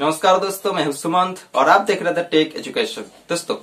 नमस्कार दोस्तों मैं हूं सुमंत और आप देख रहे थे टेक एजुकेशन दोस्तों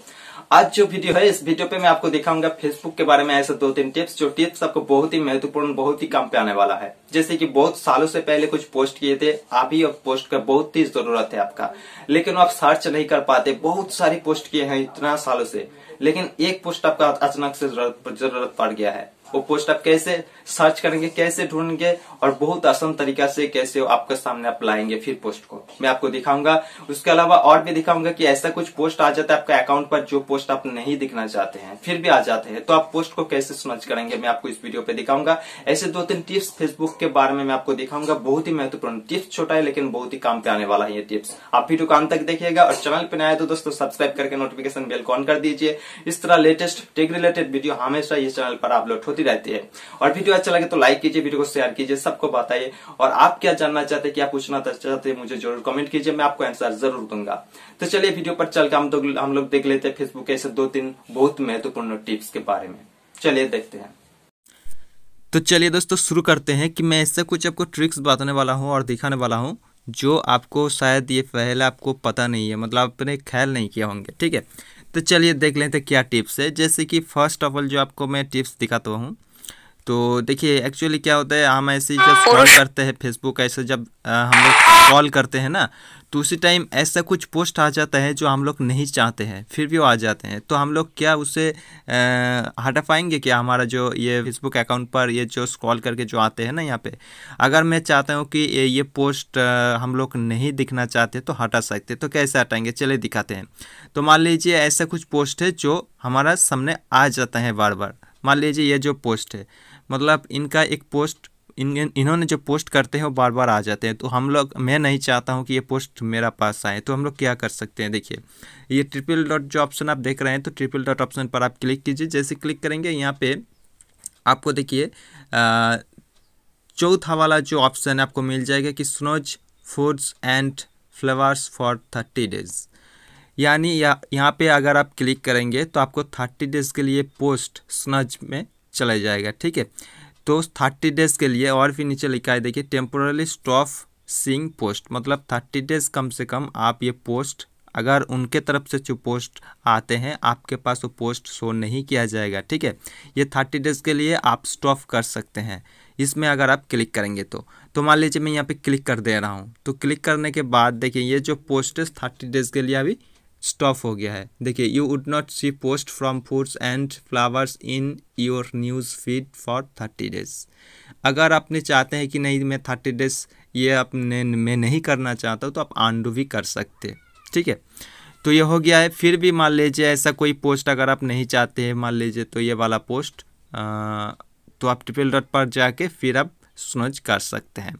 आज जो वीडियो है इस वीडियो पे मैं आपको दिखाऊंगा फेसबुक के बारे में ऐसे दो तीन टिप्स जो टिप्स आपको बहुत ही महत्वपूर्ण बहुत ही काम पे आने वाला है जैसे कि बहुत सालों से पहले कुछ पोस्ट किए थे अभी अब पोस्ट का बहुत ही जरूरत है आपका लेकिन आप सर्च नहीं कर पाते बहुत सारी पोस्ट किए हैं इतना सालों से लेकिन एक पोस्ट आपका अचानक से जरूरत पड़ गया है वो पोस्ट आप कैसे सर्च करेंगे कैसे ढूंढेंगे और बहुत आसान तरीका से कैसे आपके सामने आप लाएंगे फिर पोस्ट को मैं आपको दिखाऊंगा उसके अलावा और भी दिखाऊंगा कि ऐसा कुछ पोस्ट आ जाता है आपका अकाउंट पर जो पोस्ट आप नहीं दिखना चाहते हैं फिर भी आ जाते हैं तो आप पोस्ट को कैसे सर्च करेंगे मैं आपको इस वीडियो पे दिखाऊंगा ऐसे दो तीन टिप्स फेसबुक के बारे में मैं आपको दिखाऊंगा बहुत ही महत्वपूर्ण टिप्स छोटा है लेकिन बहुत ही काम पे आने वाला है ये टिप्स आप वीडियो को अंत तक देखिएगा और चैनल पर नया तो दोस्तों सब्सक्राइब करके नोटिफिकेशन बेल ऑन कर दीजिए इस तरह लेटेस्ट टेक रिलेटेड वीडियो हमेशा ये चैनल पर अपलोड होती होती रहती है और वीडियो अच्छा लगे तो लाइक कीजिए वीडियो को शेयर कीजिए सबको बताइए और आप क्या जानना चाहते हैं क्या पूछना चाहते हैं मुझे जरूर कमेंट कीजिए मैं आपको आंसर जरूर दूंगा तो चलिए वीडियो पर चल के हम तो, हम लोग देख लेते हैं फेसबुक के ऐसे दो तीन बहुत महत्वपूर्ण टिप्स के बारे में चलिए देखते हैं तो चलिए दोस्तों शुरू करते हैं कि मैं ऐसा कुछ आपको ट्रिक्स बताने वाला हूँ और दिखाने वाला हूँ जो आपको शायद ये पहले आपको पता नहीं है मतलब आपने ख्याल नहीं किया होंगे ठीक है तो चलिए देख लेते हैं क्या टिप्स है जैसे कि फर्स्ट ऑफ ऑल जो आपको मैं टिप्स दिखाता हूँ तो देखिए एक्चुअली क्या होता है हम ऐसे जब कॉल हाँ, करते हैं फेसबुक ऐसे जब आ, हम लोग कॉल करते हैं ना तो उसी टाइम ऐसा कुछ पोस्ट आ जाता है जो हम लोग नहीं चाहते हैं फिर भी वो आ जाते हैं तो हम लोग क्या उसे हटा पाएंगे क्या हमारा जो ये फेसबुक अकाउंट पर ये जो स्क्रॉल करके जो आते हैं ना यहाँ पे अगर मैं चाहता हूँ कि ये पोस्ट हम लोग नहीं दिखना चाहते तो हटा सकते तो कैसे हटाएंगे चले दिखाते हैं तो मान लीजिए ऐसा कुछ पोस्ट है जो हमारा सामने आ जाता है बार बार मान लीजिए ये जो पोस्ट है मतलब इनका एक पोस्ट इन इन्होंने जो पोस्ट करते हैं वो बार बार आ जाते हैं तो हम लोग मैं नहीं चाहता हूँ कि ये पोस्ट मेरा पास आए तो हम लोग क्या कर सकते हैं देखिए ये ट्रिपल डॉट जो ऑप्शन आप देख रहे हैं तो ट्रिपल डॉट ऑप्शन पर आप क्लिक कीजिए जैसे क्लिक करेंगे यहाँ पे आपको देखिए चौथा वाला जो ऑप्शन आपको मिल जाएगा कि snooze foods and flowers for thirty days यानी या यहाँ पे अगर आप क्लिक करेंगे तो आपको थर्टी डेज़ के लिए पोस्ट स्नज में चला जाएगा ठीक है तो थर्टी डेज के लिए और फिर नीचे लिखा है देखिए टेम्पोरली स्टॉफ सिंग पोस्ट मतलब थर्टी डेज कम से कम आप ये पोस्ट अगर उनके तरफ से जो पोस्ट आते हैं आपके पास वो पोस्ट शो नहीं किया जाएगा ठीक है ये थर्टी डेज के लिए आप स्टॉफ कर सकते हैं इसमें अगर आप क्लिक करेंगे तो तो मान लीजिए मैं यहाँ पे क्लिक कर दे रहा हूँ तो क्लिक करने के बाद देखिए ये जो पोस्ट है थर्टी डेज के लिए अभी स्टॉप हो गया है देखिए you would not see post from foods and flowers in your news feed for thirty days अगर आपने चाहते हैं कि नहीं मैं थर्टी डेज ये अपने मैं नहीं करना चाहता हूँ तो आप आंडू भी कर सकते ठीक है तो ये हो गया है फिर भी मान लीजिए ऐसा कोई पोस्ट अगर आप नहीं चाहते हैं मान लीजिए तो ये वाला पोस्ट आ, तो आप ट्रिपल डॉट पर जाके फिर आप स्नोज कर सकते हैं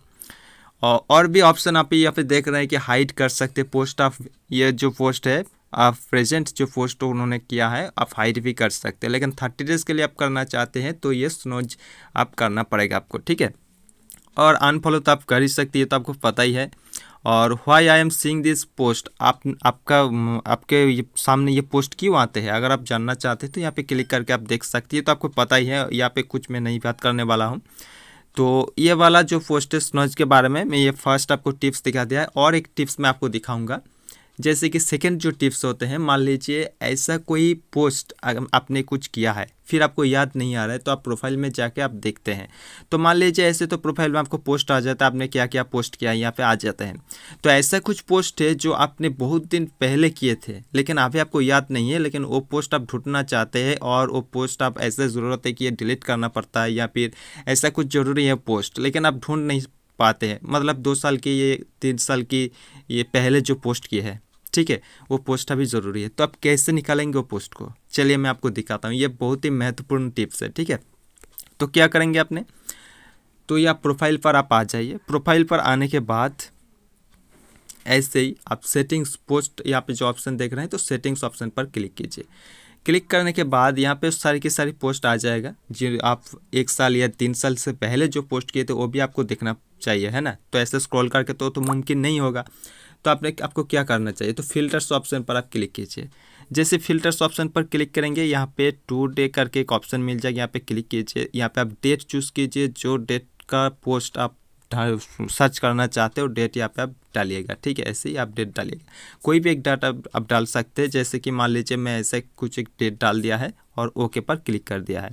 और भी ऑप्शन आप यहाँ पे देख रहे हैं कि हाइड कर सकते पोस्ट ऑफ ये जो पोस्ट है आप प्रेजेंट जो पोस्ट उन्होंने किया है आप हाइड भी कर सकते हैं लेकिन थर्टी डेज़ के लिए आप करना चाहते हैं तो ये स्नोज आप करना पड़ेगा आपको ठीक है और अनफॉलो तो आप कर ही सकती ये तो आपको पता ही है और why I am seeing this post आप आपका आपके सामने ये पोस्ट क्यों आते हैं अगर आप जानना चाहते हैं तो यहाँ पे क्लिक करके आप देख सकती है तो आपको पता ही है यहाँ पे कुछ मैं नहीं बात करने वाला हूँ तो ये वाला जो फोस्टेस नॉइज के बारे में मैं ये फर्स्ट आपको टिप्स दिखा दिया है और एक टिप्स मैं आपको दिखाऊंगा जैसे कि सेकंड जो टिप्स होते हैं मान लीजिए ऐसा कोई पोस्ट आपने कुछ किया है फिर आपको याद नहीं आ रहा है तो आप प्रोफाइल में जाके आप देखते हैं तो मान लीजिए ऐसे तो प्रोफाइल में आपको पोस्ट आ जाता है आपने क्या क्या पोस्ट किया है यहाँ पर आ जाते हैं तो ऐसा कुछ पोस्ट है जो आपने बहुत दिन पहले किए थे लेकिन अभी आपको याद नहीं है लेकिन वो पोस्ट आप ढूंढना चाहते हैं और वो पोस्ट आप ऐसा ज़रूरत है कि ये डिलीट करना पड़ता है या फिर ऐसा कुछ ज़रूरी है पोस्ट लेकिन आप ढूंढ नहीं पाते हैं मतलब दो साल की ये तीन साल की ये पहले जो पोस्ट की है ठीक है वो पोस्ट अभी ज़रूरी है तो आप कैसे निकालेंगे वो पोस्ट को चलिए मैं आपको दिखाता हूँ ये बहुत ही महत्वपूर्ण टिप्स है ठीक है तो क्या करेंगे आपने तो या प्रोफाइल पर आप आ जाइए प्रोफाइल पर आने के बाद ऐसे ही आप सेटिंग्स पोस्ट यहाँ पे जो ऑप्शन देख रहे हैं तो सेटिंग्स ऑप्शन पर क्लिक कीजिए क्लिक करने के बाद यहाँ पे सारी की सारी पोस्ट आ जाएगा जो आप एक साल या तीन साल से पहले जो पोस्ट किए थे वो भी आपको देखना चाहिए है ना तो ऐसे स्क्रॉल करके तो, तो मुमकिन नहीं होगा तो आपने आपको क्या करना चाहिए तो फिल्टर्स ऑप्शन पर आप क्लिक कीजिए जैसे फिल्टर्स ऑप्शन पर क्लिक करेंगे यहाँ पे टू डे करके एक ऑप्शन मिल जाएगा यहाँ पे क्लिक कीजिए यहाँ पे आप डेट चूज़ कीजिए जो डेट का पोस्ट आप सर्च करना चाहते हो डेट यहाँ पे आप डालिएगा ठीक है ऐसे ही आप डेट डालिएगा कोई भी एक डाटा आप डाल सकते हैं जैसे कि मान लीजिए मैं ऐसे कुछ एक डेट डाल दिया है और ओके पर क्लिक कर दिया है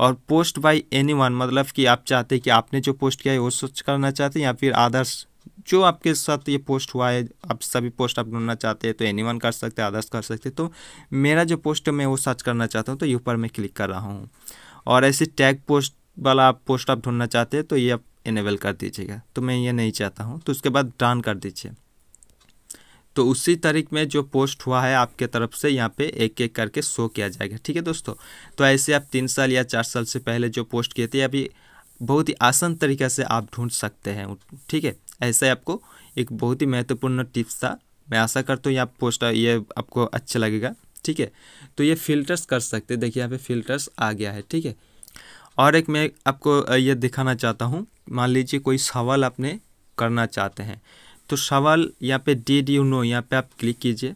और पोस्ट बाई एनी मतलब कि आप चाहते हैं कि आपने जो पोस्ट किया है वो सर्च करना चाहते हैं या फिर आदर्श जो आपके साथ ये पोस्ट हुआ है आप सभी पोस्ट आप ढूंढना चाहते हैं तो एनी वन कर सकते हैं अदर्स कर सकते हैं तो मेरा जो पोस्ट है मैं वो सर्च करना चाहता हूँ तो ये ऊपर मैं क्लिक कर रहा हूँ और ऐसे टैग पोस्ट वाला आप पोस्ट आप ढूंढना चाहते हैं तो ये आप इनेबल कर दीजिएगा तो मैं ये नहीं चाहता हूँ तो उसके बाद डन कर दीजिए तो उसी तरीके में जो पोस्ट हुआ है आपके तरफ से यहाँ पे एक एक करके शो किया जाएगा ठीक है दोस्तों तो ऐसे आप तीन साल या चार साल से पहले जो पोस्ट किए थे अभी बहुत ही आसान तरीके से आप ढूंढ सकते हैं ठीक है ऐसा ही आपको एक बहुत ही महत्वपूर्ण टिप्स था मैं आशा करता हूँ ये आप पोस्ट ये आपको अच्छा लगेगा ठीक है तो ये फ़िल्टर्स कर सकते देखिए यहाँ पे फ़िल्टर्स आ गया है ठीक है और एक मैं आपको ये दिखाना चाहता हूँ मान लीजिए कोई सवाल आपने करना चाहते हैं तो सवाल यहाँ पे डी यू नो यहाँ पे आप क्लिक कीजिए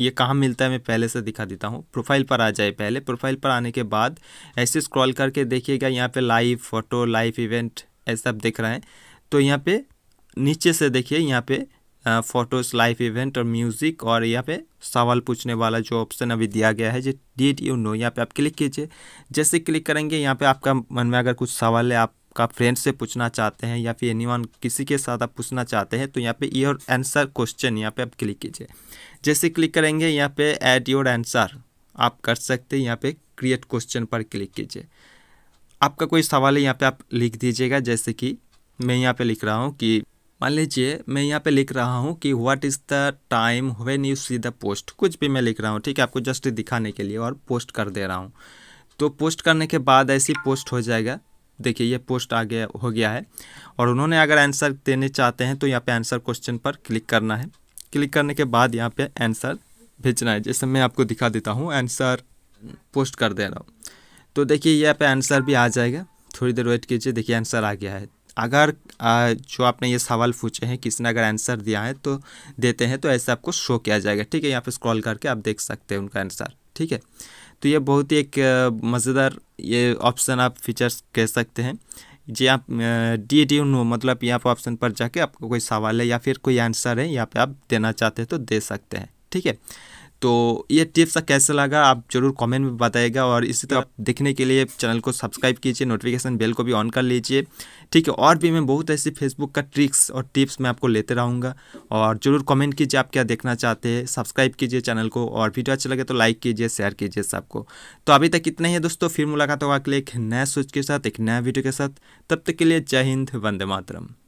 ये कहाँ मिलता है मैं पहले से दिखा देता हूँ प्रोफाइल पर आ जाए पहले प्रोफाइल पर आने के बाद ऐसे स्क्रॉल करके देखिएगा यहाँ पे लाइव फ़ोटो लाइव इवेंट ऐसा आप देख रहे हैं तो यहाँ पे नीचे से देखिए यहाँ पे फोटोज लाइव इवेंट और म्यूज़िक और यहाँ पे सवाल पूछने वाला जो ऑप्शन अभी दिया गया है जो डिड यू नो यहाँ पे आप क्लिक कीजिए जैसे क्लिक करेंगे यहाँ पे आपका मन में अगर कुछ सवाल है आपका फ्रेंड से पूछना चाहते हैं या फिर एनी किसी के साथ आप पूछना चाहते हैं तो यहाँ पे योर आंसर क्वेश्चन यहाँ पे आप क्लिक कीजिए जैसे क्लिक करेंगे यहाँ पे एट योर आंसर आप कर सकते हैं यहाँ पे क्रिएट क्वेश्चन पर क्लिक कीजिए आपका कोई सवाल है यहाँ पे आप लिख दीजिएगा जैसे कि मैं यहाँ पे लिख रहा हूँ कि मान लीजिए मैं यहाँ पे लिख रहा हूँ कि what is the time when you see the post कुछ भी मैं लिख रहा हूँ ठीक है आपको जस्ट दिखाने के लिए और पोस्ट कर दे रहा हूँ तो पोस्ट करने के बाद ऐसी पोस्ट हो जाएगा देखिए ये पोस्ट आ गया हो गया है और उन्होंने अगर आंसर देने चाहते हैं तो यहाँ पे आंसर क्वेश्चन पर क्लिक करना है क्लिक करने के बाद यहाँ पे आंसर भेजना है जैसे मैं आपको दिखा देता हूँ आंसर पोस्ट कर दे रहा हूँ तो देखिए यहाँ पे आंसर भी आ जाएगा थोड़ी देर वेट कीजिए देखिए आंसर आ गया है अगर जो आपने ये सवाल पूछे हैं किसने अगर आंसर दिया है तो देते हैं तो ऐसे आपको शो किया जाएगा ठीक है यहाँ पे स्क्रॉल करके आप देख सकते हैं उनका आंसर ठीक है तो ये बहुत ही एक मज़ेदार ये ऑप्शन आप फीचर्स कह सकते हैं जी आप डी डी नो मतलब यहाँ पर ऑप्शन पर जाके आपको कोई सवाल है या फिर कोई आंसर है यहाँ पर आप देना चाहते हैं तो दे सकते हैं ठीक है तो ये टिप्स कैसे लगा आप जरूर कमेंट में बताएगा और इसी तरह देखने के लिए चैनल को सब्सक्राइब कीजिए नोटिफिकेशन बेल को भी ऑन कर लीजिए ठीक है और भी मैं बहुत ऐसी फेसबुक का ट्रिक्स और टिप्स मैं आपको लेते रहूँगा और ज़रूर कमेंट कीजिए आप क्या देखना चाहते हैं सब्सक्राइब कीजिए चैनल को और वीडियो अच्छा लगे तो लाइक कीजिए शेयर कीजिए सबको तो अभी तक इतना ही है दोस्तों फिर मुलाकात होगा अगले एक नया सोच के साथ एक नया वीडियो के साथ तब तक के लिए जय हिंद वंदे मातरम